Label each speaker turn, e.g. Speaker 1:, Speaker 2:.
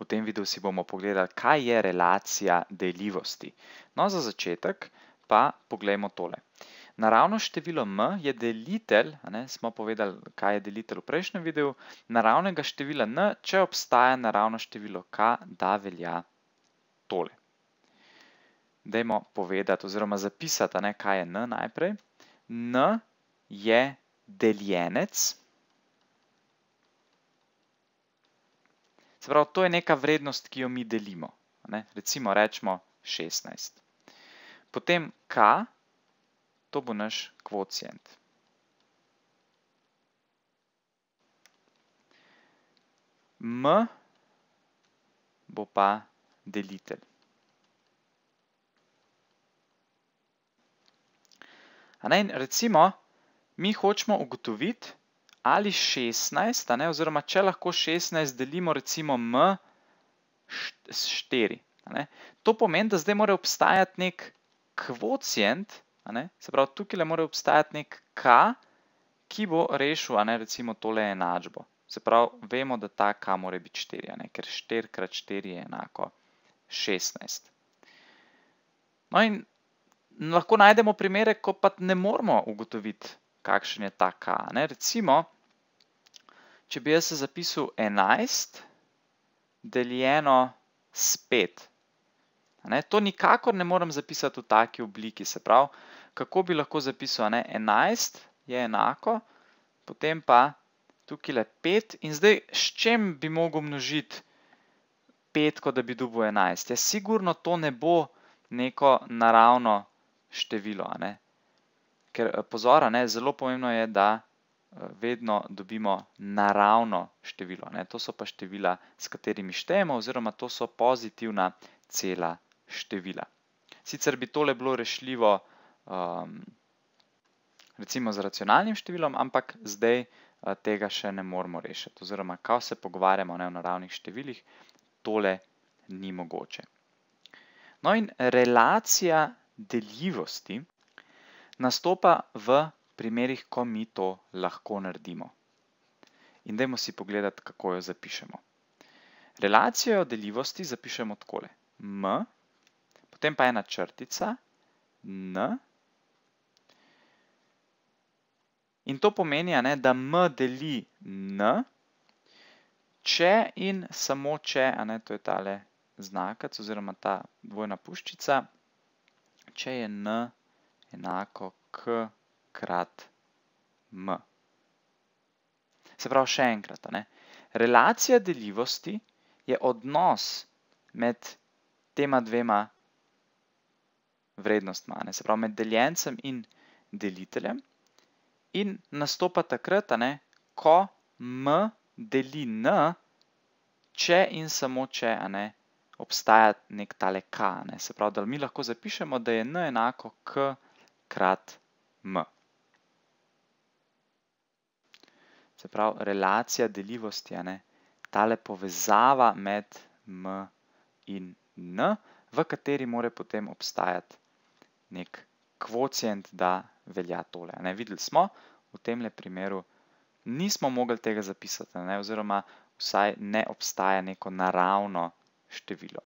Speaker 1: V tem videu si bomo pogledali, kaj je relacija deljivosti. No, za začetek pa pogledajmo tole. Naravno število m je delitelj, smo povedali, kaj je delitelj v prejšnjem videu, naravnega števila n, če obstaja naravno število k, da velja tole. Dajmo povedati oziroma zapisati, kaj je n najprej. n je deljenec, kaj je deljenec, Se pravi, to je neka vrednost, ki jo mi delimo. Ne? Recimo rečemo 16. Potem k, to bo naš kvocijent. m bo pa delitelj. A ne, recimo, mi hočemo ugotoviti, ali 16, ne, oziroma če lahko 16 delimo recimo m s 4. Ne. To pomeni, da zdaj mora obstajati nek kvocijent, ne, se pravi tukaj le mora obstajati nek k, ki bo rešil ne, recimo tole enačbo. Se pravi, vemo, da ta k mora biti 4, ne, ker 4 krat 4 je enako 16. No in lahko najdemo primere, ko pa ne moramo ugotoviti, kakšen je ta k. Ne. Recimo, če bi jaz se zapisal 11 deljeno s 5. To nikakor ne moram zapisati v taki obliki, se pravi, kako bi lahko zapisal 11 je enako, potem pa tukaj le 5 in zdaj s čem bi mogel množiti 5, kot da bi dobil 11? Ja, sigurno to ne bo neko naravno število, ker eh, pozora, zelo pomembno je, da vedno dobimo naravno število. Ne? To so pa števila, s katerimi štejemo, oziroma to so pozitivna cela števila. Sicer bi tole bilo rešljivo um, recimo z racionalnim številom, ampak zdaj uh, tega še ne moramo rešiti. Oziroma, kaj se pogovarjamo ne, o naravnih številih, tole ni mogoče. No in relacija deljivosti nastopa v primerih, ko mi to lahko naredimo. In dajmo si pogledati, kako jo zapišemo. Relacijo deljivosti zapišemo takole. M, potem pa ena črtica, N, In to pomeni, da m deli n, če in samo če, to je tale znakac oziroma ta dvojna puščica, če je n enako k krat m. Se pravi še enkrat, relacija deljivosti je odnos med tema dvema vrednostma, se pravi med deljencem in deliteljem in nastopa takrat, ko m deli n, če in samo če obstaja nek tale k. Se pravi, da mi lahko zapišemo, da je n enako k krat m. se pravi, relacija delivosti, ne, tale povezava med m in n, v kateri more potem obstajati nek kvocijent, da velja tole. Ne. Videli smo, v temle primeru nismo mogli tega zapisati, ne, oziroma vsaj ne obstaja neko naravno število.